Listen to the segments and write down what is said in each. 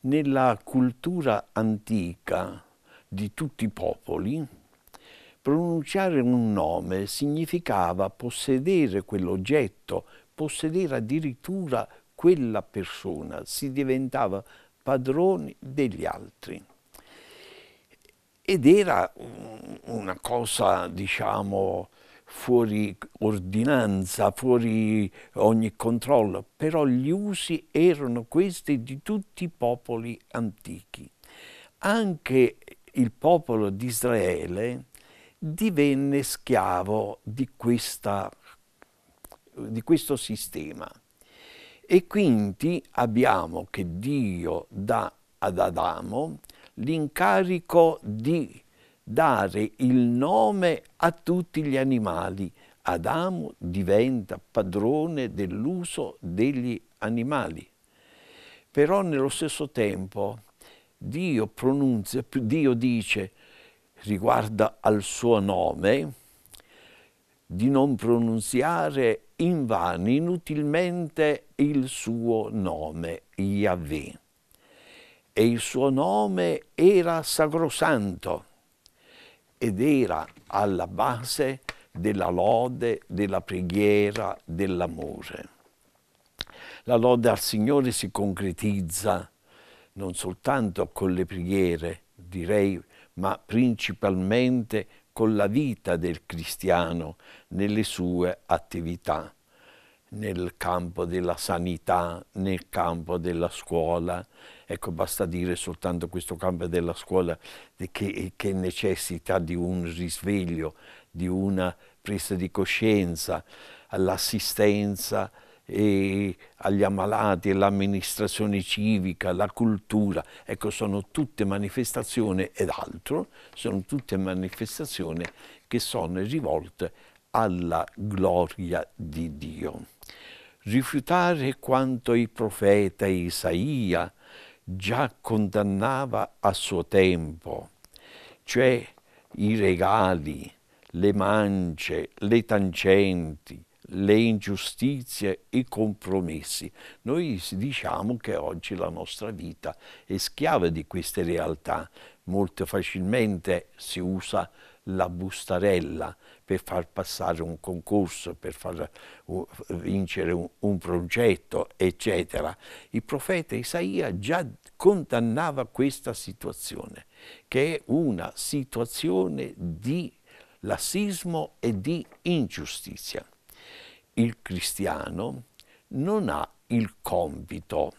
nella cultura antica di tutti i popoli, pronunciare un nome significava possedere quell'oggetto, possedere addirittura quella persona, si diventava padroni degli altri. Ed era una cosa, diciamo, fuori ordinanza, fuori ogni controllo, però gli usi erano questi di tutti i popoli antichi. Anche il popolo di Israele divenne schiavo di, questa, di questo sistema. E quindi abbiamo che Dio dà ad Adamo l'incarico di dare il nome a tutti gli animali. Adamo diventa padrone dell'uso degli animali. Però nello stesso tempo Dio pronuncia, Dio dice riguardo al suo nome di non pronunziare in vano, inutilmente il suo nome, Yahweh. E il suo nome era sacrosanto ed era alla base della lode, della preghiera, dell'amore. La lode al Signore si concretizza non soltanto con le preghiere, direi, ma principalmente con la vita del cristiano nelle sue attività nel campo della sanità, nel campo della scuola. Ecco, basta dire soltanto questo campo della scuola che, che necessita di un risveglio, di una presa di coscienza, all'assistenza agli ammalati, all'amministrazione civica, alla cultura. Ecco, sono tutte manifestazioni ed altro, sono tutte manifestazioni che sono rivolte alla gloria di Dio. Rifiutare quanto il profeta Isaia già condannava a suo tempo, cioè i regali, le mance, le tangenti, le ingiustizie, i compromessi. Noi diciamo che oggi la nostra vita è schiava di queste realtà. Molto facilmente si usa la bustarella per far passare un concorso, per far vincere un, un progetto, eccetera. Il profeta Isaia già condannava questa situazione, che è una situazione di lassismo e di ingiustizia. Il cristiano non ha il compito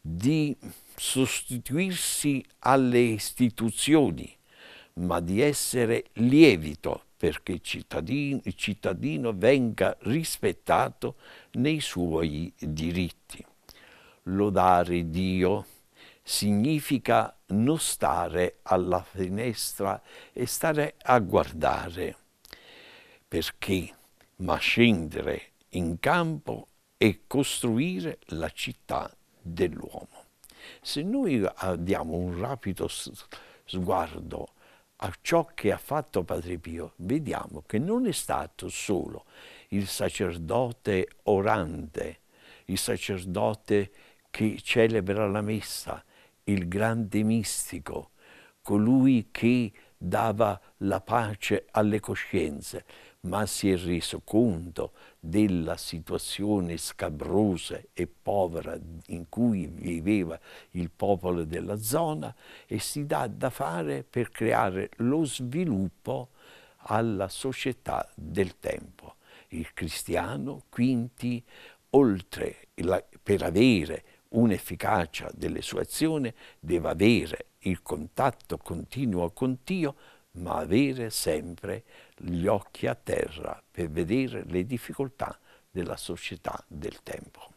di sostituirsi alle istituzioni, ma di essere lievito perché il cittadino, venga rispettato nei suoi diritti. Lodare Dio significa non stare alla finestra e stare a guardare, perché ma scendere in campo e costruire la città dell'uomo. Se noi diamo un rapido sguardo a ciò che ha fatto Padre Pio, vediamo che non è stato solo il sacerdote orante, il sacerdote che celebra la messa, il grande mistico, colui che dava la pace alle coscienze, ma si è reso conto della situazione scabrosa e povera in cui viveva il popolo della zona e si dà da fare per creare lo sviluppo alla società del tempo. Il cristiano quindi, oltre la, per avere un'efficacia delle sue azioni, deve avere il contatto continuo con Dio, ma avere sempre gli occhi a terra per vedere le difficoltà della società del tempo.